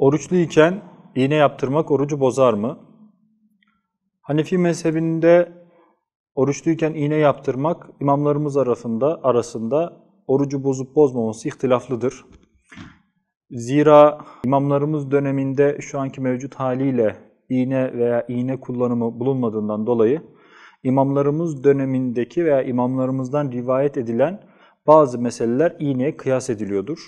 Oruçluyken iğne yaptırmak orucu bozar mı? Hanefi mezhebinde oruçluyken iğne yaptırmak imamlarımız arasında, arasında orucu bozup bozmaması ihtilaflıdır. Zira imamlarımız döneminde şu anki mevcut haliyle iğne veya iğne kullanımı bulunmadığından dolayı imamlarımız dönemindeki veya imamlarımızdan rivayet edilen bazı meseleler iğneye kıyas ediliyordur.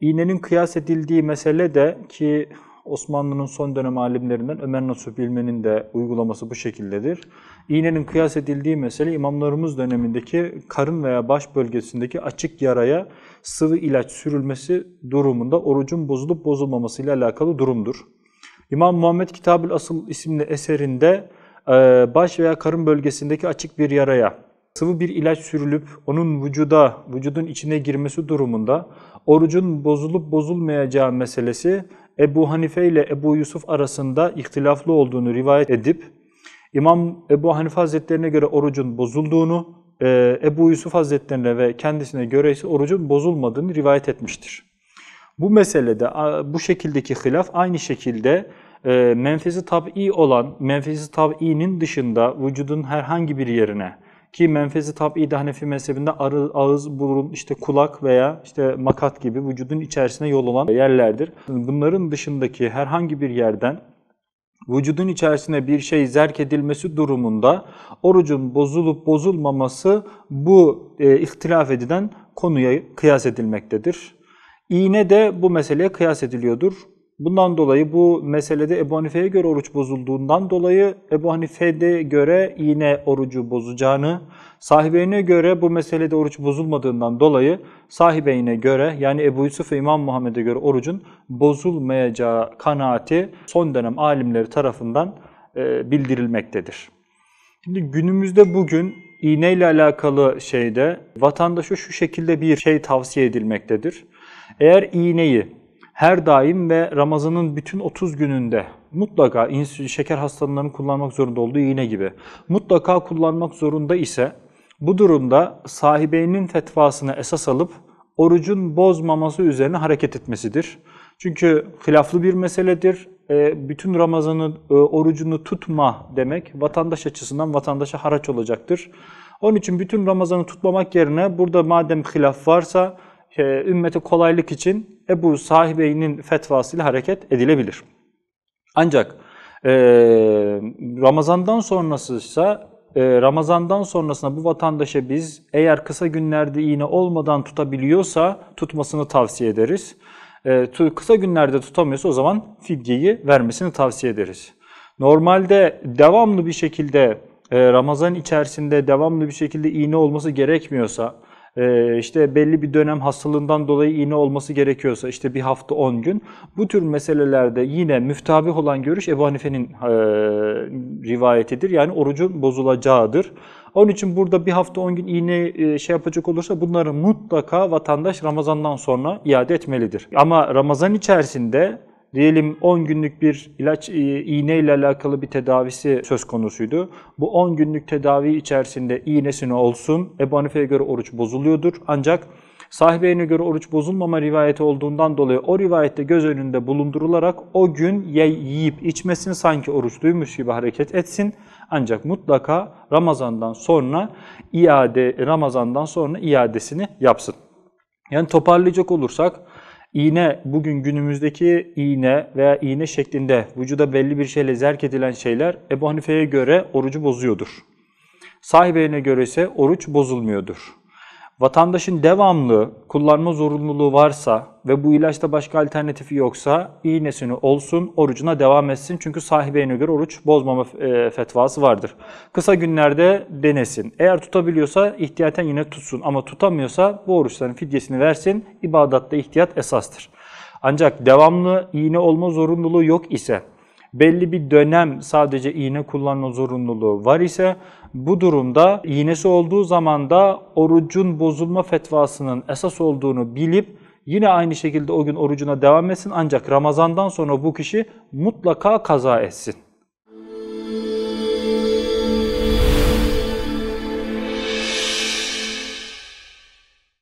İğnenin kıyas edildiği mesele de ki Osmanlı'nın son dönem alimlerinden Ömer Nasuh Bilmen'in de uygulaması bu şekildedir. İğnenin kıyas edildiği mesele imamlarımız dönemindeki karın veya baş bölgesindeki açık yaraya sıvı ilaç sürülmesi durumunda orucun bozulup bozulmaması ile alakalı durumdur. İmam Muhammed Kitabül Asıl isimli eserinde baş veya karın bölgesindeki açık bir yaraya sıvı bir ilaç sürülüp onun vücuda, vücudun içine girmesi durumunda orucun bozulup bozulmayacağı meselesi Ebu Hanife ile Ebu Yusuf arasında ihtilaflı olduğunu rivayet edip İmam Ebu Hanife Hazretlerine göre orucun bozulduğunu, e, Ebu Yusuf Hazretlerine ve kendisine göre ise orucun bozulmadığını rivayet etmiştir. Bu meselede bu şekildeki hilaf aynı şekilde e, menfezi tab'i olan, menfezi tab'inin dışında vücudun herhangi bir yerine, ki menfezi tab'i de Hanefi mezhebinde arı, ağız, burun, işte kulak veya işte makat gibi vücudun içerisine yol olan yerlerdir. Bunların dışındaki herhangi bir yerden vücudun içerisine bir şey zerk edilmesi durumunda orucun bozulup bozulmaması bu e, ihtilaf edilen konuya kıyas edilmektedir. İğne de bu meseleye kıyas ediliyordur. Bundan dolayı bu meselede Ebu Hanife'ye göre oruç bozulduğundan dolayı Ebu Hanife'de göre iğne orucu bozacağını, sahibine göre bu meselede oruç bozulmadığından dolayı sahibine göre yani Ebu Yusuf ve İmam Muhammed'e göre orucun bozulmayacağı kanaati son dönem alimleri tarafından e, bildirilmektedir. Şimdi günümüzde bugün iğne ile alakalı şeyde vatandaşa şu şekilde bir şey tavsiye edilmektedir. Eğer iğneyi her daim ve Ramazan'ın bütün 30 gününde mutlaka şeker hastalarının kullanmak zorunda olduğu iğne gibi mutlaka kullanmak zorunda ise bu durumda sahibinin fetvasını esas alıp orucun bozmaması üzerine hareket etmesidir. Çünkü hilaflı bir meseledir. E, bütün Ramazan'ın e, orucunu tutma demek vatandaş açısından vatandaşa haraç olacaktır. Onun için bütün Ramazan'ı tutmamak yerine burada madem hilaf varsa e, ümmete kolaylık için Ebu Sahibe'nin fetvasıyla hareket edilebilir. Ancak e, Ramazan'dan sonrası ise Ramazan'dan sonrasına bu vatandaşa biz eğer kısa günlerde iğne olmadan tutabiliyorsa tutmasını tavsiye ederiz. E, kısa günlerde tutamıyorsa o zaman fidyeyi vermesini tavsiye ederiz. Normalde devamlı bir şekilde e, Ramazan içerisinde devamlı bir şekilde iğne olması gerekmiyorsa ee, işte belli bir dönem hastalığından dolayı iğne olması gerekiyorsa işte bir hafta 10 gün. Bu tür meselelerde yine müftabih olan görüş Ebu Hanife'nin e, rivayetidir. Yani orucun bozulacağıdır. Onun için burada bir hafta 10 gün iğne e, şey yapacak olursa bunları mutlaka vatandaş Ramazan'dan sonra iade etmelidir. Ama Ramazan içerisinde diyelim 10 günlük bir ilaç e, iğne ile alakalı bir tedavisi söz konusuydu. Bu 10 günlük tedavi içerisinde iğnesini olsun Ebu Hanife'ye göre oruç bozuluyordur. Ancak sahibeyine göre oruç bozulmama rivayeti olduğundan dolayı o rivayette göz önünde bulundurularak o gün yiyip içmesin sanki oruç duymuş gibi hareket etsin. Ancak mutlaka Ramazan'dan sonra iade Ramazan'dan sonra iadesini yapsın. Yani toparlayacak olursak İğne bugün günümüzdeki iğne veya iğne şeklinde vücuda belli bir şeyle zerk edilen şeyler Ebu Hanife'ye göre orucu bozuyordur. Sahibeyine göre ise oruç bozulmuyordur. Vatandaşın devamlı kullanma zorunluluğu varsa ve bu ilaçta başka alternatifi yoksa iğnesini olsun, orucuna devam etsin. Çünkü sahibine göre oruç bozmama e, fetvası vardır. Kısa günlerde denesin. Eğer tutabiliyorsa ihtiyaten yine tutsun ama tutamıyorsa bu oruçların fidyesini versin. İbadatta ihtiyat esastır. Ancak devamlı iğne olma zorunluluğu yok ise belli bir dönem sadece iğne kullanma zorunluluğu var ise bu durumda iğnesi olduğu zaman da orucun bozulma fetvasının esas olduğunu bilip yine aynı şekilde o gün orucuna devam etsin ancak Ramazan'dan sonra bu kişi mutlaka kaza etsin.